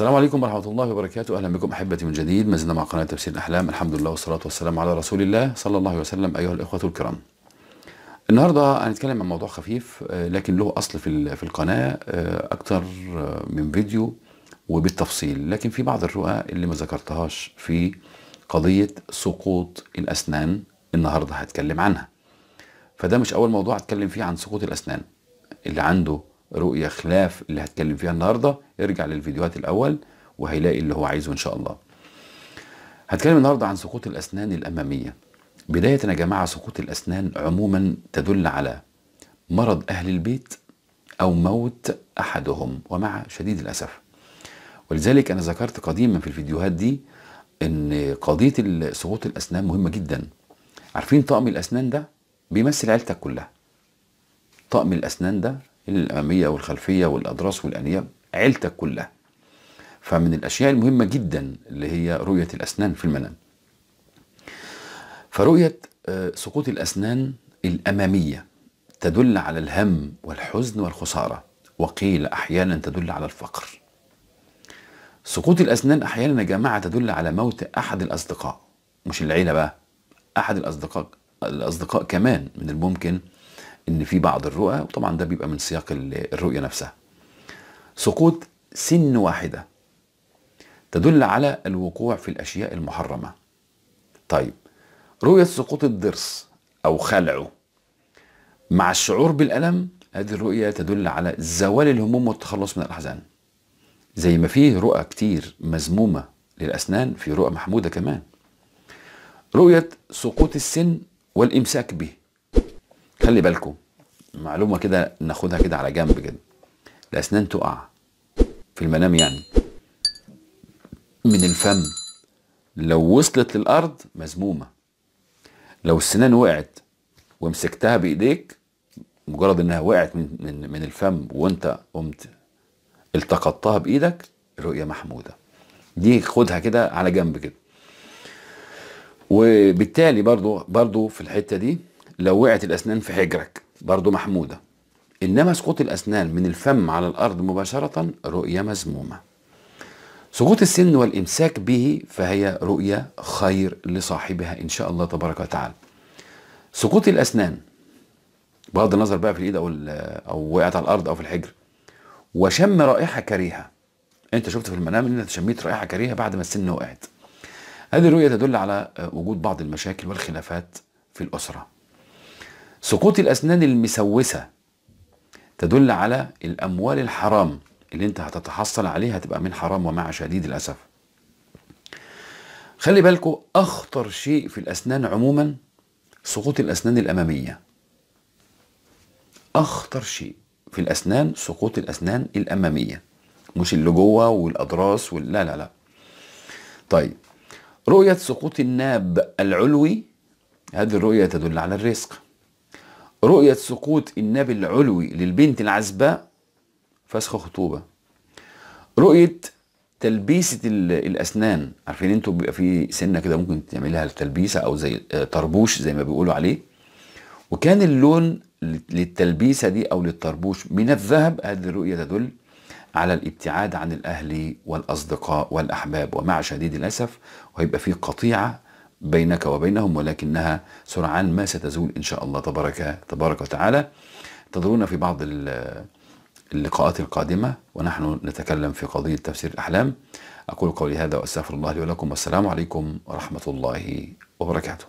السلام عليكم ورحمة الله وبركاته أهلا بكم أحبتي من جديد ما زلنا مع قناة تفسير الأحلام الحمد لله والصلاة والسلام على رسول الله صلى الله عليه وسلم أيها الإخوة الكرام النهاردة هنتكلم عن موضوع خفيف آه، لكن له أصل في في القناة آه، أكثر آه، من فيديو وبالتفصيل لكن في بعض الرؤى اللي ما ذكرتهاش في قضية سقوط الأسنان النهاردة هتكلم عنها فده مش أول موضوع هتكلم فيه عن سقوط الأسنان اللي عنده رؤية خلاف اللي هتكلم فيها النهاردة ارجع للفيديوهات الأول وهيلاقي اللي هو عايزه إن شاء الله هتكلم النهاردة عن سقوط الأسنان الأمامية بداية يا جماعة سقوط الأسنان عموما تدل على مرض أهل البيت أو موت أحدهم ومع شديد الأسف ولذلك أنا ذكرت قديما في الفيديوهات دي ان قضيه سقوط الاسنان مهمه جدا عارفين طقم الاسنان ده بيمثل عيلتك كلها طقم الاسنان ده الأمامية والخلفية والأضراس والأنياب عيلتك كلها فمن الأشياء المهمة جدا اللي هي رؤية الأسنان في المنام فرؤية آه، سقوط الأسنان الأمامية تدل على الهم والحزن والخسارة وقيل أحيانا تدل على الفقر سقوط الأسنان أحيانا يا جماعة تدل على موت أحد الأصدقاء مش العيلة بقى أحد الأصدقاء الأصدقاء كمان من الممكن ان في بعض الرؤى وطبعا ده بيبقى من سياق الرؤيه نفسها سقوط سن واحده تدل على الوقوع في الاشياء المحرمه طيب رؤيه سقوط الضرس او خلعه مع الشعور بالالم هذه الرؤيه تدل على زوال الهموم والتخلص من الاحزان زي ما فيه رؤى كتير مزمومة للاسنان في رؤى محموده كمان رؤيه سقوط السن والامساك به خلي بالكم معلومه كده ناخدها كده على جنب كده الاسنان تقع في المنام يعني من الفم لو وصلت للارض مزمومه لو السنان وقعت ومسكتها بايديك مجرد انها وقعت من من, من الفم وانت قمت التقطتها بايدك رؤيه محموده دي خدها كده على جنب كده وبالتالي برضو برضو في الحته دي لو وقعت الأسنان في حجرك برضه محمودة إنما سقوط الأسنان من الفم على الأرض مباشرة رؤية مذمومة سقوط السن والإمساك به فهي رؤية خير لصاحبها إن شاء الله تبارك وتعالى سقوط الأسنان بغض النظر بقى في الإيد أو, أو وقعت على الأرض أو في الحجر وشم رائحة كريهة أنت شفت في المنام إن أنت شميت رائحة كريهة بعد ما السن وقعت هذه الرؤية تدل على وجود بعض المشاكل والخلافات في الأسرة سقوط الأسنان المسوسة تدل على الأموال الحرام اللي انت هتتحصل عليها تبقى من حرام ومع شديد الأسف خلي بالكو أخطر شيء في الأسنان عموما سقوط الأسنان الأمامية أخطر شيء في الأسنان سقوط الأسنان الأمامية مش اللي جوه والأضراس لا لا لا طيب رؤية سقوط الناب العلوي هذه الرؤية تدل على الرزق رؤية سقوط النبي العلوي للبنت العزباء فسخ خطوبة رؤية تلبيسة الأسنان عارفين انتوا بيبقى في سنة كده ممكن تعملها لتلبيسة أو زي طربوش زي ما بيقولوا عليه وكان اللون للتلبيسة دي أو للطربوش من الذهب هذه الرؤية تدل على الابتعاد عن الأهل والأصدقاء والأحباب ومع شديد الأسف وهيبقى في قطيعة بينك وبينهم ولكنها سرعان ما ستزول إن شاء الله تبارك, تبارك وتعالى تدرون في بعض اللقاءات القادمة ونحن نتكلم في قضية تفسير الأحلام أقول قولي هذا وأستغفر الله لي ولكم والسلام عليكم ورحمة الله وبركاته